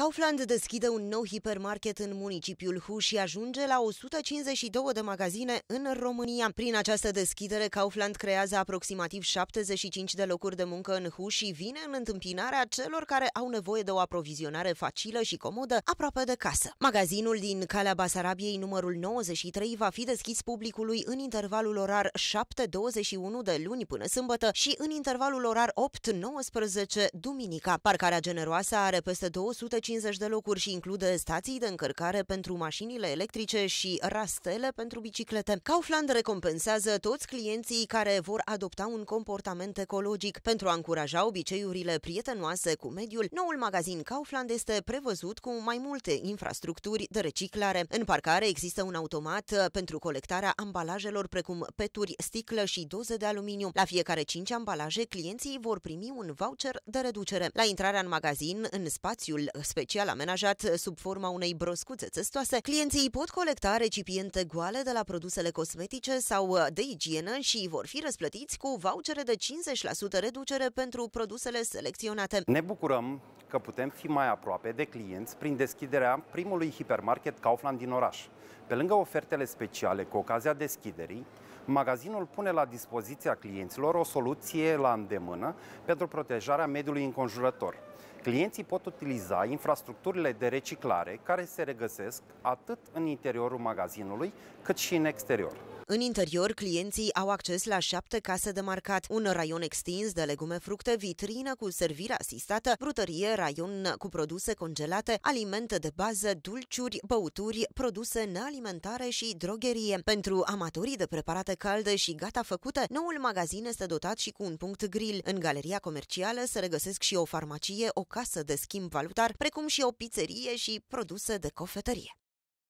Kaufland deschide un nou hipermarket în municipiul Hu și ajunge la 152 de magazine în România. Prin această deschidere, Kaufland creează aproximativ 75 de locuri de muncă în Hu și vine în întâmpinarea celor care au nevoie de o aprovizionare facilă și comodă aproape de casă. Magazinul din Calea Basarabiei numărul 93 va fi deschis publicului în intervalul orar 7-21 de luni până sâmbătă și în intervalul orar 8-19 duminica. Parcarea generoasă are peste 250 150 de locuri și include stații de încărcare pentru mașinile electrice și rastele pentru biciclete. Kaufland recompensează toți clienții care vor adopta un comportament ecologic. Pentru a încuraja obiceiurile prietenoase cu mediul, noul magazin Kaufland este prevăzut cu mai multe infrastructuri de reciclare. În parcare există un automat uh, pentru colectarea ambalajelor precum peturi, sticlă și doze de aluminiu. La fiecare 5 ambalaje, clienții vor primi un voucher de reducere. La intrarea în magazin, în spațiul special, special amenajat sub forma unei broscuțe țestoase, clienții pot colecta recipiente goale de la produsele cosmetice sau uh, de igienă și vor fi răsplătiți cu vouchere de 50% reducere pentru produsele selecționate. Ne bucurăm că putem fi mai aproape de clienți prin deschiderea primului hipermarket Kaufland din oraș. Pe lângă ofertele speciale cu ocazia deschiderii, magazinul pune la dispoziția clienților o soluție la îndemână pentru protejarea mediului înconjurător. Clienții pot utiliza infrastructurile de reciclare care se regăsesc atât în interiorul magazinului, cât și în exterior. În interior, clienții au acces la șapte case de marcat, un raion extins de legume, fructe, vitrină cu servire asistată, brutărie, raion cu produse congelate, alimente de bază, dulciuri, băuturi, produse nealimentare și drogherie. Pentru amatorii de preparate caldă și gata făcută, noul magazin este dotat și cu un punct grill. În galeria comercială se regăsesc și o farmacie, o casă de schimb valutar, precum și o pizzerie și produse de cofetărie.